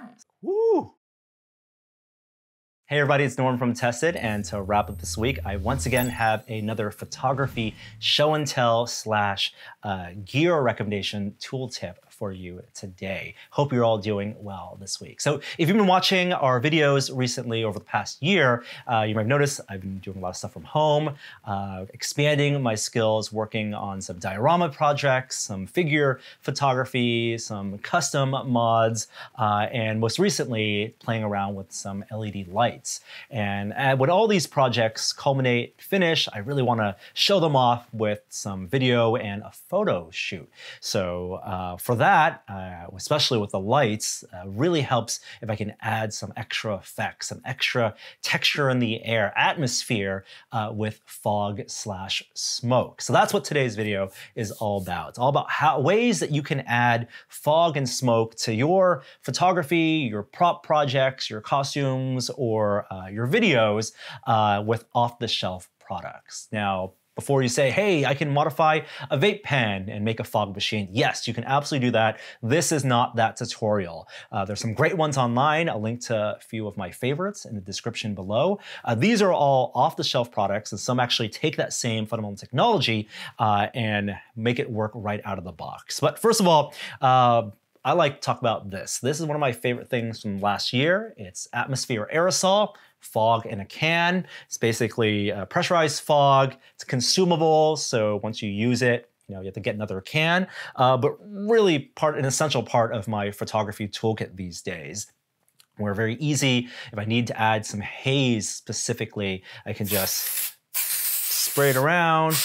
pounds. Woo! Hey everybody, it's Norm from Tested, and to wrap up this week, I once again have another photography show and tell slash uh, gear recommendation tool tip for you today. Hope you're all doing well this week. So if you've been watching our videos recently over the past year, uh, you might have noticed I've been doing a lot of stuff from home, uh, expanding my skills, working on some diorama projects, some figure photography, some custom mods, uh, and most recently playing around with some LED lights. And uh, when all these projects culminate, finish, I really want to show them off with some video and a photo shoot. So uh, for that, that, uh, especially with the lights, uh, really helps if I can add some extra effects, some extra texture in the air, atmosphere uh, with fog slash smoke. So that's what today's video is all about. It's all about how, ways that you can add fog and smoke to your photography, your prop projects, your costumes, or uh, your videos uh, with off-the-shelf products. Now, before you say, hey, I can modify a vape pen and make a fog machine. Yes, you can absolutely do that. This is not that tutorial. Uh, there's some great ones online. I'll link to a few of my favorites in the description below. Uh, these are all off-the-shelf products, and some actually take that same fundamental technology uh, and make it work right out of the box. But first of all, uh, I like to talk about this. This is one of my favorite things from last year. It's atmosphere aerosol fog in a can. It's basically a pressurized fog. It's consumable, so once you use it, you know, you have to get another can. Uh, but really, part an essential part of my photography toolkit these days. Where very easy. If I need to add some haze specifically, I can just spray it around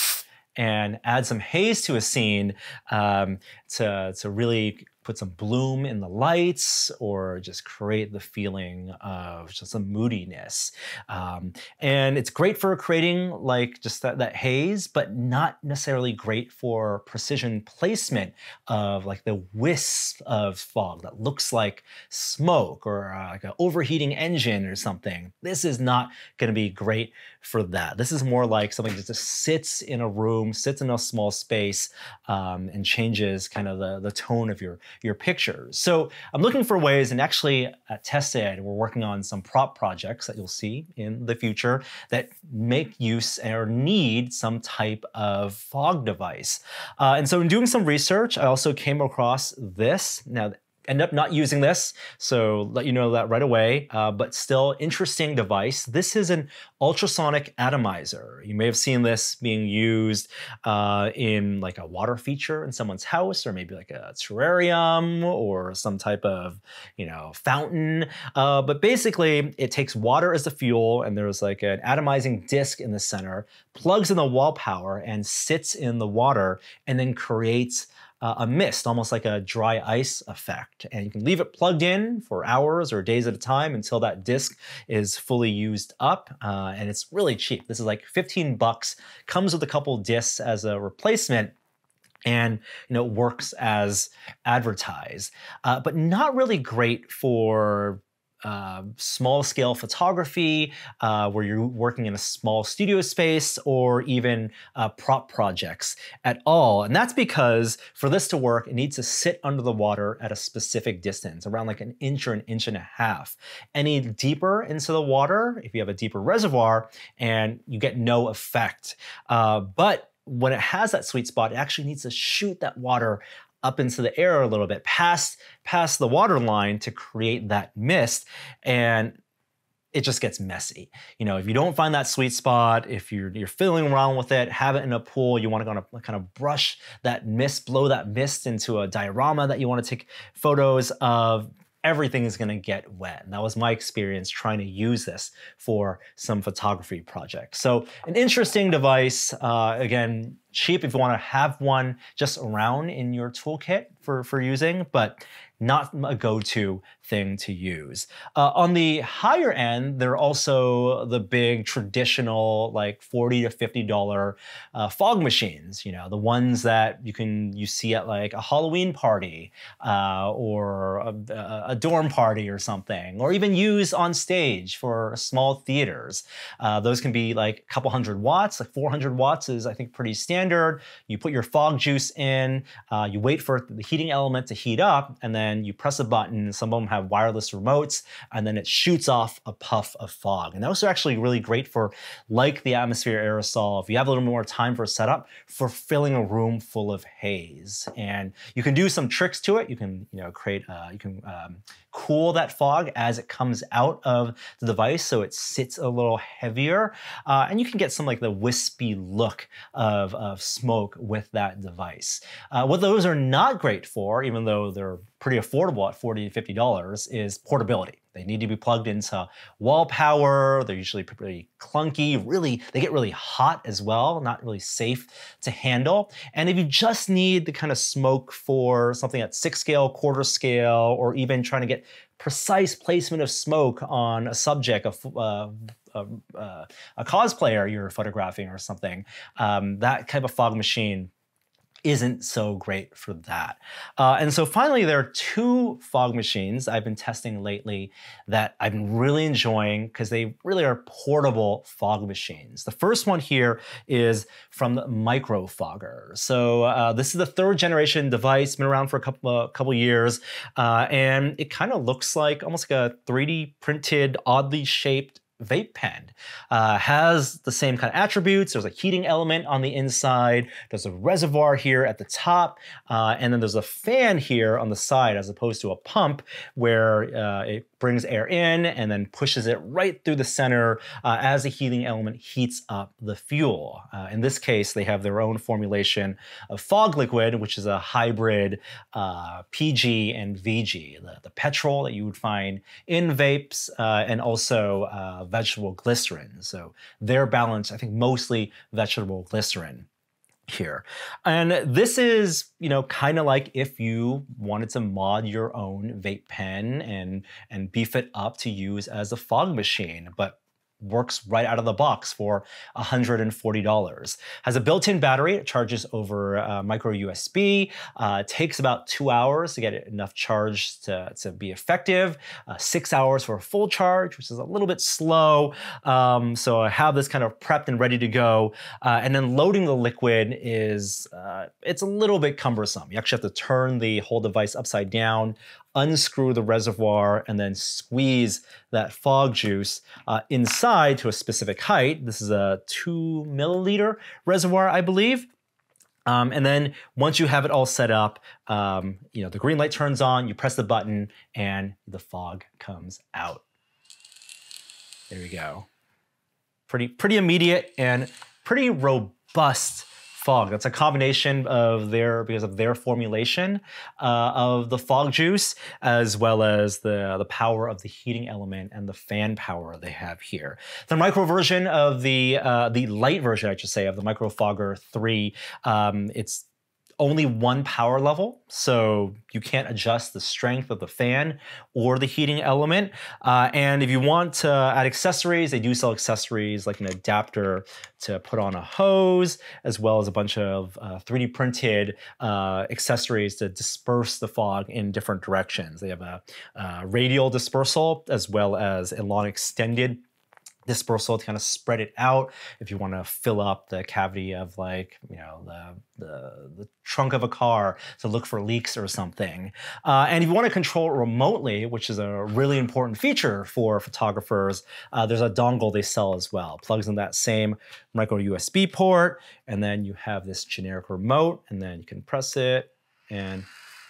and add some haze to a scene um, to, to really put some bloom in the lights or just create the feeling of just some moodiness. Um, and it's great for creating like just that, that haze, but not necessarily great for precision placement of like the wisp of fog that looks like smoke or uh, like an overheating engine or something. This is not going to be great for that. This is more like something that just sits in a room, sits in a small space, um, and changes kind of the, the tone of your your pictures. So I'm looking for ways, and actually at TestEd, we're working on some prop projects that you'll see in the future that make use or need some type of fog device. Uh, and so in doing some research, I also came across this. Now, end up not using this, so let you know that right away, uh, but still interesting device. This is an ultrasonic atomizer. You may have seen this being used uh, in like a water feature in someone's house or maybe like a terrarium or some type of, you know, fountain. Uh, but basically it takes water as the fuel and there's like an atomizing disk in the center, plugs in the wall power and sits in the water and then creates uh, a mist, almost like a dry ice effect. And you can leave it plugged in for hours or days at a time until that disk is fully used up. Uh, and it's really cheap. This is like 15 bucks, comes with a couple discs as a replacement and you know works as advertised, uh, but not really great for uh, small scale photography, uh, where you're working in a small studio space, or even uh, prop projects at all. And that's because for this to work, it needs to sit under the water at a specific distance, around like an inch or an inch and a half. Any deeper into the water, if you have a deeper reservoir, and you get no effect. Uh, but when it has that sweet spot, it actually needs to shoot that water up into the air a little bit, past past the water line to create that mist. And it just gets messy. You know, if you don't find that sweet spot, if you're you're fiddling around with it, have it in a pool, you want to kind of kind of brush that mist, blow that mist into a diorama that you want to take photos of. Everything is going to get wet. And that was my experience trying to use this for some photography projects. So an interesting device. Uh, again, cheap if you want to have one just around in your toolkit for, for using, but not a go-to thing to use. Uh, on the higher end, there are also the big traditional like 40 to 50 dollar uh, fog machines, you know, the ones that you can you see at like a Halloween party uh, or a, a, dorm party or something, or even use on stage for small theaters. Uh, those can be like a couple hundred watts, like 400 watts is I think pretty standard standard, you put your fog juice in, uh, you wait for the heating element to heat up, and then you press a button. Some of them have wireless remotes, and then it shoots off a puff of fog. And those are actually really great for, like the atmosphere aerosol, if you have a little more time for setup, for filling a room full of haze. And you can do some tricks to it. You can, you know, create, uh, you can um, cool that fog as it comes out of the device so it sits a little heavier. Uh, and you can get some like the wispy look of, of smoke with that device. Uh, what those are not great for, even though they're pretty affordable at $40 to $50, is portability. They need to be plugged into wall power. They're usually pretty clunky, really, they get really hot as well, not really safe to handle. And if you just need the kind of smoke for something at six scale, quarter scale, or even trying to get precise placement of smoke on a subject, a, uh, a, uh, uh, a cosplayer you're photographing or something, um, that type of fog machine isn't so great for that. Uh, and so finally, there are two fog machines I've been testing lately that I've been really enjoying because they really are portable fog machines. The first one here is from Microfogger. So uh, this is the third generation device, been around for a couple, uh, couple years, uh, and it kind of looks like almost like a 3D printed, oddly shaped vape pen uh, has the same kind of attributes. There's a heating element on the inside. There's a reservoir here at the top. Uh, and then there's a fan here on the side as opposed to a pump where uh, it brings air in and then pushes it right through the center uh, as the heating element heats up the fuel. Uh, in this case, they have their own formulation of fog liquid, which is a hybrid uh, PG and VG, the, the, petrol that you would find in vapes and also vegetable glycerin. So they're balanced, I think, mostly vegetable glycerin here. And this is, you know, kind of like if you wanted to mod your own vape pen and and beef it up to use as a fog machine, but works right out of the box for $140. Has a built-in battery, it charges over uh, micro USB, uh, takes about two hours to get enough charge to, to be effective, uh, six hours for a full charge, which is a little bit slow. Um, so I have this kind of prepped and ready to go. Uh, and then loading the liquid is, uh, it's a little bit cumbersome. You actually have to turn the whole device upside down unscrew the reservoir and then squeeze that fog juice uh, inside to a specific height. This is a two milliliter reservoir, I believe. Um, and then once you have it all set up, um, you know, the green light turns on, you press the button and the fog comes out. There we go. Pretty, pretty immediate and pretty robust fog. That's a combination of their because of their formulation uh, of the fog juice, as well as the the power of the heating element and the fan power they have here. The micro version of the uh, the light version, I should say, of the micro fogger three. Um, it's only one power level, so you can't adjust the strength of the fan or the heating element. Uh, and if you want to add accessories, they do sell accessories like an adapter to put on a hose, as well as a bunch of uh, 3D printed uh, accessories to disperse the fog in different directions. They have a uh, radial dispersal as well as a long extended dispersal to kind of spread it out. If you want to fill up the cavity of like, you know, the, the, the trunk of a car to look for leaks or something. Uh, and if you want to control it remotely, which is a really important feature for photographers, uh, there's a dongle they sell as well. Plugs in that same micro USB port, and then you have this generic remote, and then you can press it and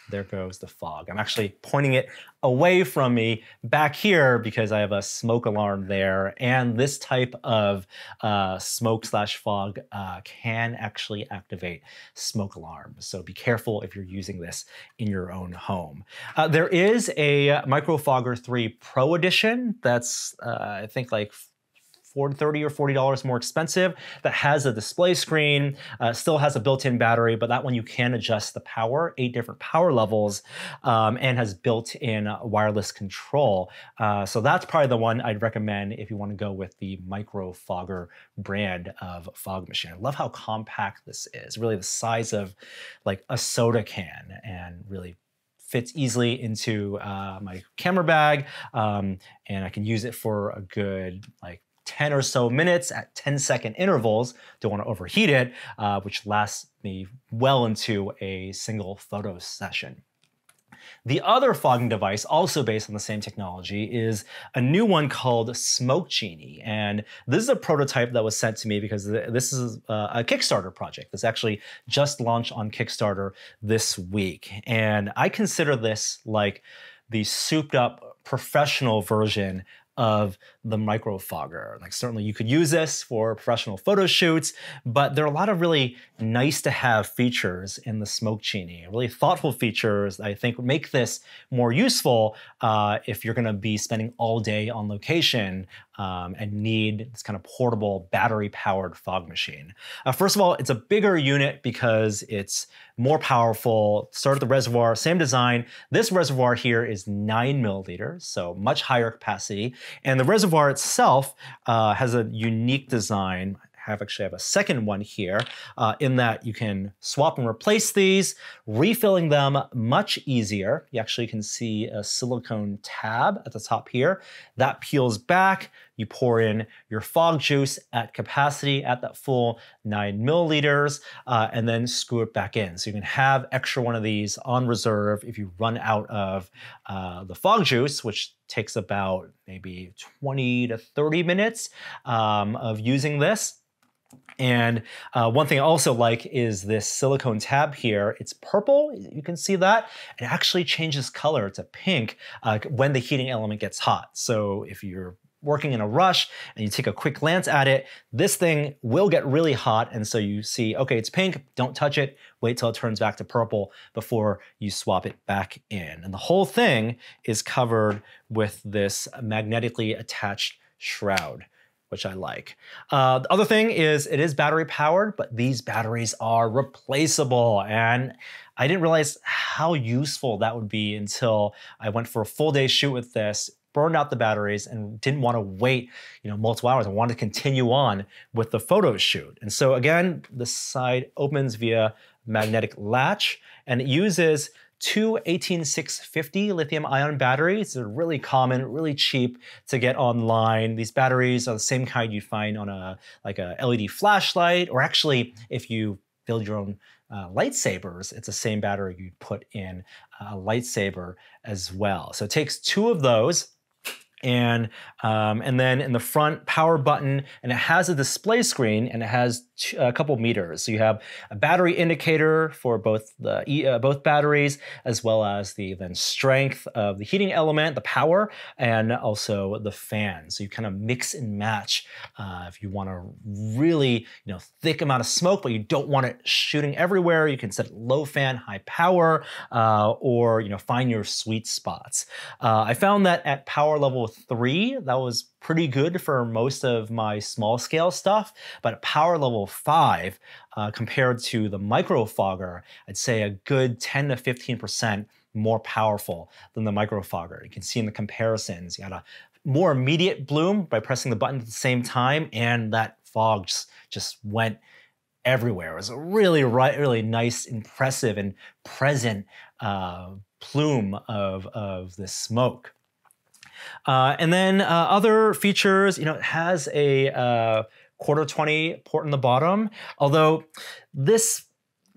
there goes the fog. I'm actually pointing it away from me back here because I have a smoke alarm there. And this type of uh, smoke slash fog uh, can actually activate smoke alarms. So be careful if you're using this in your own home. Uh, there is a Micro Fogger 3 Pro Edition that's, uh, I think, like $30 or $40 more expensive that has a display screen, uh, still has a built-in battery, but that one you can adjust the power, eight different power levels, um, and has built-in wireless control. Uh, so that's probably the one I'd recommend if you want to go with the Micro Fogger brand of fog machine. I love how compact this is, really the size of like a soda can and really fits easily into uh, my camera bag um, and I can use it for a good like 10 or so minutes at 10 second intervals. Don't want to overheat it, uh, which lasts me well into a single photo session. The other fogging device, also based on the same technology, is a new one called Smoke Genie. And this is a prototype that was sent to me because this is uh, a Kickstarter project that's actually just launched on Kickstarter this week. And I consider this like the souped up professional version of the micro fogger. Like certainly you could use this for professional photo shoots, but there are a lot of really nice to have features in the Smoke Genie, really thoughtful features I think make this more useful uh, if you're gonna be spending all day on location um, and need this kind of portable battery powered fog machine. Uh, first of all, it's a bigger unit because it's more powerful. Start at the reservoir, same design. This reservoir here is nine milliliters, so much higher capacity. And the reservoir itself uh, has a unique design. I have actually have a second one here uh, in that you can swap and replace these, refilling them much easier. You actually can see a silicone tab at the top here. That peels back. You pour in your fog juice at capacity at that full nine milliliters, uh, and then screw it back in. So you can have extra one of these on reserve if you run out of uh, the fog juice, which takes about maybe 20 to 30 minutes um, of using this. And uh, one thing I also like is this silicone tab here. It's purple, you can see that. It actually changes color to pink uh, when the heating element gets hot. So if you're working in a rush and you take a quick glance at it, this thing will get really hot. And so you see, okay, it's pink, don't touch it, wait till it turns back to purple before you swap it back in. And the whole thing is covered with this magnetically attached shroud which I like. Uh, the other thing is it is battery powered, but these batteries are replaceable. And I didn't realize how useful that would be until I went for a full day shoot with this burned out the batteries and didn't want to wait, you know, multiple hours. I wanted to continue on with the photo shoot. And so again, the side opens via magnetic latch and it uses two 18650 lithium ion batteries. They're really common, really cheap to get online. These batteries are the same kind you'd find on a like a LED flashlight, or actually if you build your own uh, lightsabers, it's the same battery you'd put in a lightsaber as well. So it takes two of those and um, and then in the front power button and it has a display screen and it has a couple meters. So you have a battery indicator for both the uh, both batteries, as well as the then strength of the heating element, the power, and also the fan. So you kind of mix and match uh, if you want a really you know thick amount of smoke, but you don't want it shooting everywhere. You can set low fan, high power, uh, or you know find your sweet spots. Uh, I found that at power level three, that was pretty good for most of my small scale stuff, but power level five, uh, compared to the micro fogger, I'd say a good 10 to 15% more powerful than the micro fogger. You can see in the comparisons, you got a more immediate bloom by pressing the button at the same time, and that fog just, just went everywhere. It was a really, really nice, impressive, and present uh, plume of, of the smoke. Uh, and then uh, other features, you know, it has a uh, quarter 20 port in the bottom, although this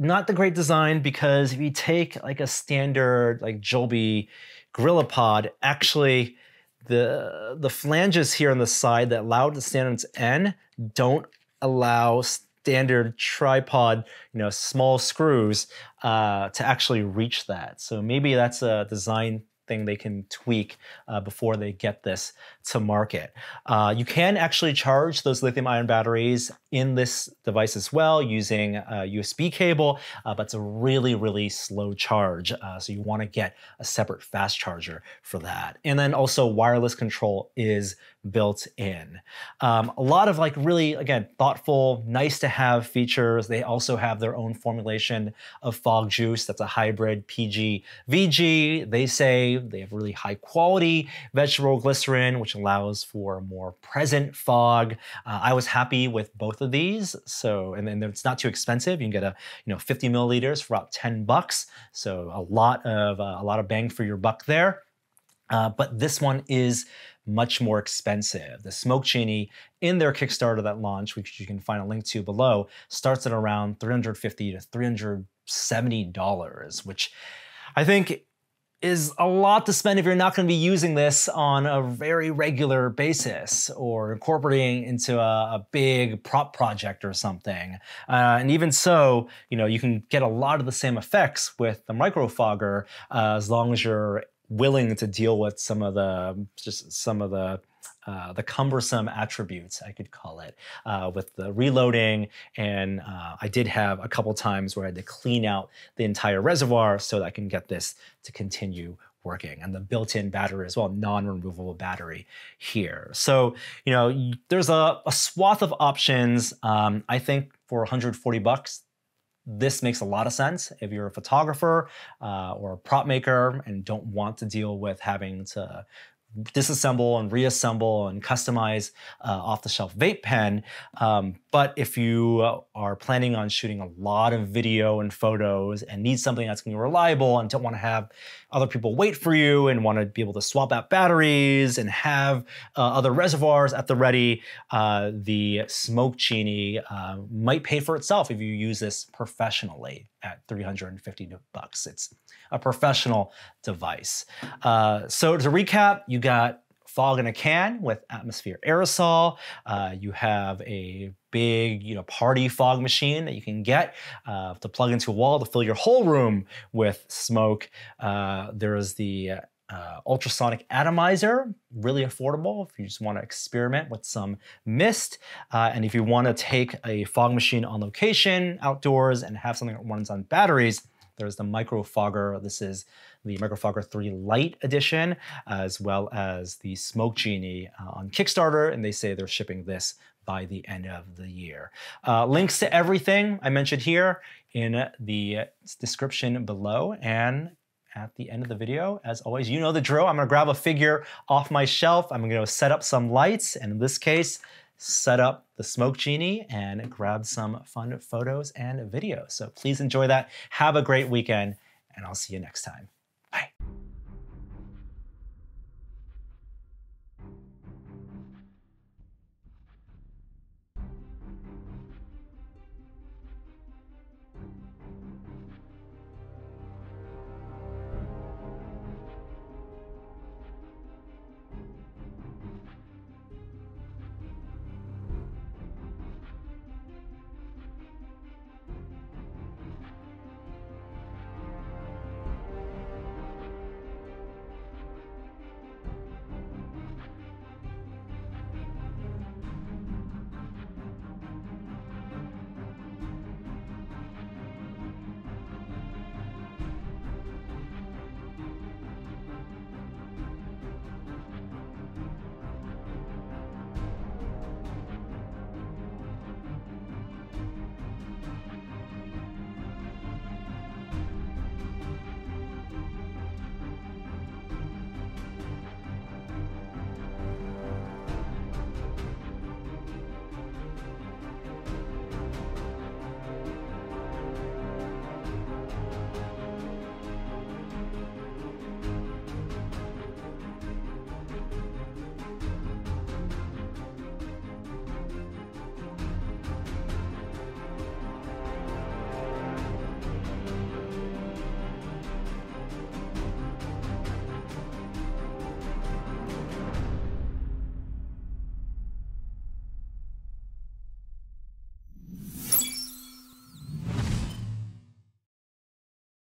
not the great design because if you take like a standard like Joby Gorilla Pod, actually the the flanges here on the side that allow the standards N don't allow standard tripod, you know, small screws uh, to actually reach that. So maybe that's a design thing they can tweak uh, before they get this to market. Uh, you can actually charge those lithium ion batteries in this device as well using a USB cable, uh, but it's a really, really slow charge. Uh, so you want to get a separate fast charger for that. And then also wireless control is built in. Um, a lot of like really, again, thoughtful, nice to have features. They also have their own formulation of fog juice that's a hybrid PG VG. They say they have really high quality vegetable glycerin, which allows for more present fog. Uh, I was happy with both of these. So, and then it's not too expensive. You can get a, you know, 50 milliliters for about 10 bucks. So a lot of, uh, a lot of bang for your buck there. Uh, but this one is much more expensive. The Smoke Cheney in their Kickstarter that launched, which you can find a link to below, starts at around 350 to $370, which I think is a lot to spend if you're not going to be using this on a very regular basis or incorporating into a, a big prop project or something. Uh, and even so, you know, you can get a lot of the same effects with the microfogger uh, as long as you're willing to deal with some of the just some of the uh, the cumbersome attributes, I could call it, uh, with the reloading. And uh, I did have a couple times where I had to clean out the entire reservoir so that I can get this to continue working and the built-in battery as well non-removable battery here so you know there's a, a swath of options um, i think for 140 bucks this makes a lot of sense if you're a photographer uh, or a prop maker and don't want to deal with having to disassemble and reassemble and customize uh, off-the-shelf vape pen. Um, but if you uh, are planning on shooting a lot of video and photos and need something that's going to be reliable and don't want to have other people wait for you and want to be able to swap out batteries and have uh, other reservoirs at the ready, uh, the Smoke Genie uh, might pay for itself if you use this professionally at 350 bucks. It's a professional device. Uh, so to recap, you got fog in a can with atmosphere aerosol. Uh, you have a big you know party fog machine that you can get uh, to plug into a wall to fill your whole room with smoke. Uh, there is the uh, uh ultrasonic atomizer, really affordable if you just want to experiment with some mist. Uh, and if you want to take a fog machine on location outdoors and have something that runs on batteries, there's the Micro Fogger. This is the Micro Fogger 3 Lite edition, as well as the Smoke Genie uh, on Kickstarter. And they say they're shipping this by the end of the year. Uh, links to everything I mentioned here in the uh, description below and at the end of the video. As always, you know the drill. I'm gonna grab a figure off my shelf. I'm gonna set up some lights, and in this case, set up the Smoke Genie and grab some fun photos and videos. So please enjoy that. Have a great weekend, and I'll see you next time.